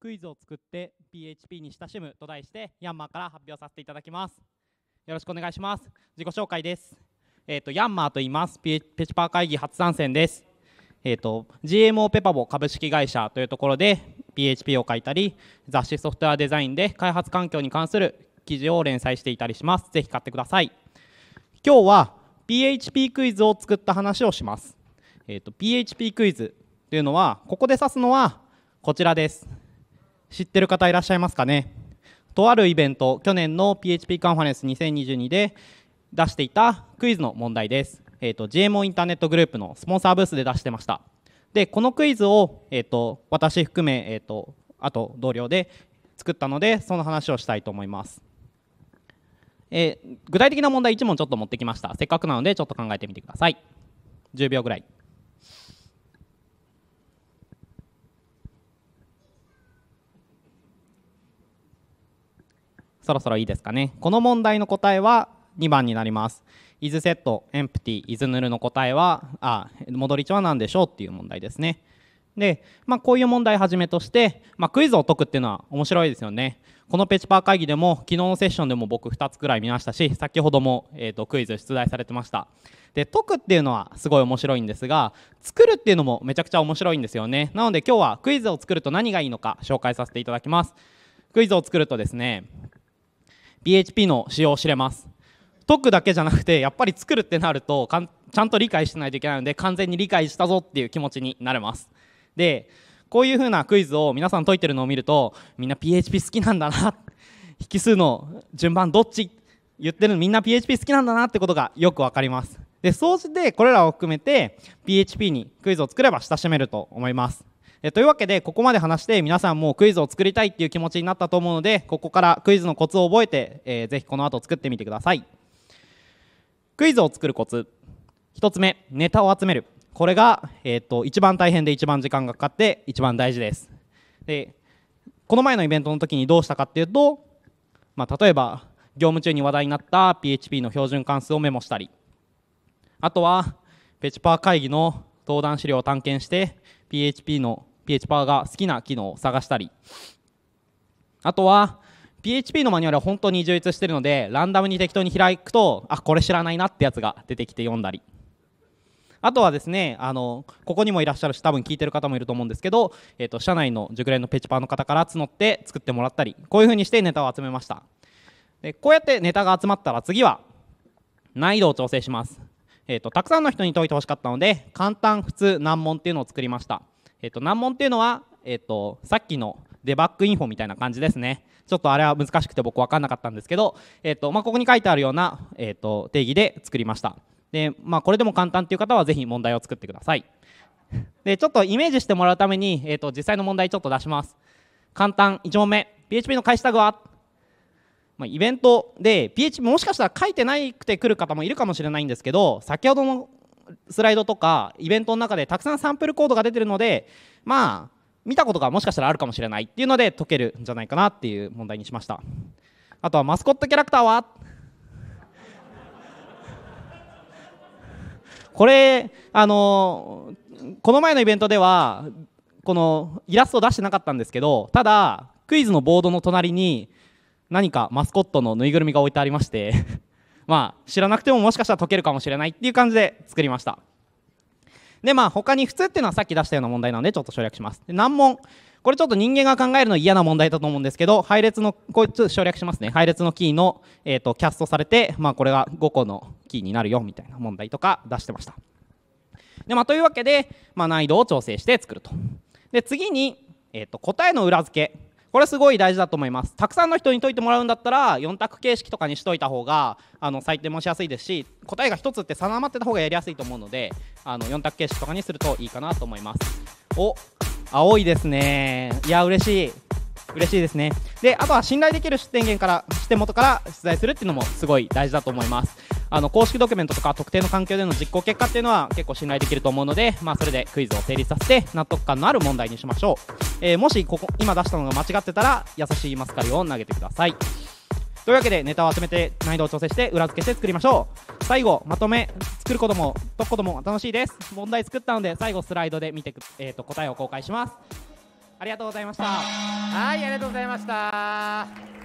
クイズを作って PHP に親しむと題してヤンマーから発表させていただきますよろしくお願いします自己紹介ですえっ、ー、とヤンマーと言いますペ h p パー会議初参戦ですえっ、ー、と GMO ペパボ株式会社というところで PHP を書いたり雑誌ソフトウェアデザインで開発環境に関する記事を連載していたりしますぜひ買ってください今日は PHP クイズを作った話をしますえっ、ー、と PHP クイズというのはここで指すのはこちらです知ってる方いらっしゃいますかねとあるイベント去年の PHP カンファレンス2022で出していたクイズの問題です、えーと、GMO インターネットグループのスポンサーブースで出してましたでこのクイズを、えーと、私含め、えーと、とあと同僚で作ったのでその話をしたいと思いますえー、具体的な問題1問ちょっと持ってきましたせっかくなのでちょっと考えてみてください10秒ぐらいそろそろいいですかねこの問題の答えは2番になります is set empty is null の答えはあ戻り値は何でしょうっていう問題ですねで、まあ、こういう問題はじめとして、まあ、クイズを解くっていうのは面白いですよねこのペチパー会議でも昨日のセッションでも僕2つくらい見ましたし先ほども、えーと、とクイズ出題されてましたで解くっていうのはすごい面白いんですが作るっていうのもめちゃくちゃ面白いんですよねなので今日はクイズを作ると何がいいのか紹介させていただきますクイズを作るとですね PHP の使用を知れます解くだけじゃなくてやっぱり作るってなるとちゃんと理解しないといけないので完全に理解したぞっていう気持ちになれますでこういうふうなクイズを皆さん解いてるのを見るとみんな PHP 好きなんだな引数の順番どっち言ってるのみんな PHP 好きなんだなってことがよく分かりますで総じてこれらを含めて PHP にクイズを作れば親しめると思いますえというわけでここまで話して皆さんもクイズを作りたいっていう気持ちになったと思うのでここからクイズのコツを覚えて、えー、ぜひこの後作ってみてくださいクイズを作るコツ1つ目ネタを集めるこれが、えーと、と一番大変で一番時間がかかって一番大事ですでこの前のイベントの時にどうしたかっていうと、まあ、例えば業務中に話題になった PHP の標準関数をメモしたりあとはペチパー会議の登壇資料を探検して PHP の PHP が好きな機能を探したりあとは PHP のマニュアルは本当に充実してるのでランダムに適当に開くとあこれ知らないなってやつが出てきて読んだりあとはですねあのここにもいらっしゃるし多分聞いてる方もいると思うんですけど、えーと、社内の熟練のペチパーの方から募って作ってもらったりこういうふうにしてネタを集めましたでこうやってネタが集まったら次は難易度を調整します、えーと、とたくさんの人に解いてほしかったので簡単普通難問っていうのを作りましたえっと、難問っていうのは、えっと、さっきのデバッグインフォみたいな感じですね。ちょっとあれは難しくて僕分かんなかったんですけど、えっとまあ、ここに書いてあるような、えっと、定義で作りました。で、まあ、これでも簡単っていう方はぜひ問題を作ってください。で、ちょっとイメージしてもらうために、えっと、実際の問題ちょっと出します。簡単、1問目。PHP の開始タグはまあ、イベントで PHP もしかしたら書いてなくて来る方もいるかもしれないんですけど先ほどのスライドとかイベントの中でたくさんサンプルコードが出てるのでまあ見たことがもしかしたらあるかもしれないっていうので解けるんじゃないかなっていう問題にしましたあとはマスコットキャラクターはこれあのこの前のイベントではこのイラストを出してなかったんですけどただクイズのボードの隣に何かマスコットのぬいぐるみが置いてありましてまあ、知らなくてももしかしたら解けるかもしれないっていう感じで作りましたでまあ他に普通っていうのはさっき出したような問題なのでちょっと省略しますで難問これちょっと人間が考えるの嫌な問題だと思うんですけど配列のこいつ省略しますね配列のキーの、えーと、キャストされて、まあ、これが5個のキーになるよみたいな問題とか出してましたで、まあ、というわけで、まあ、難易度を調整して作るとで次に、えーと答えの裏付けこれすごい大事だと思いますたくさんの人に解いてもらうんだったら4択形式とかにしといた方があの採点もしやすいですし答えが1つって定まってた方がやりやすいと思うのであの4択形式とかにするといいかなと思いますお青いですねいや嬉しい嬉しいですねであとは信頼できる出典源から出典元から出題するっていうのもすごい大事だと思いますあの公式ドキュメントとか特定の環境での実行結果っていうのは結構信頼できると思うので、まあ、それでクイズを成立させて納得感のある問題にしましょうえー、もしここ今出したのが間違ってたら優しいマスカリを投げてくださいというわけでネタを集めて難易度を調整して裏付けして作りましょう最後まとめ作ることも解くことも楽しいです問題作ったので最後スライドで見てく、えーと、と答えを公開しますありがとうございましたはいありがとうございました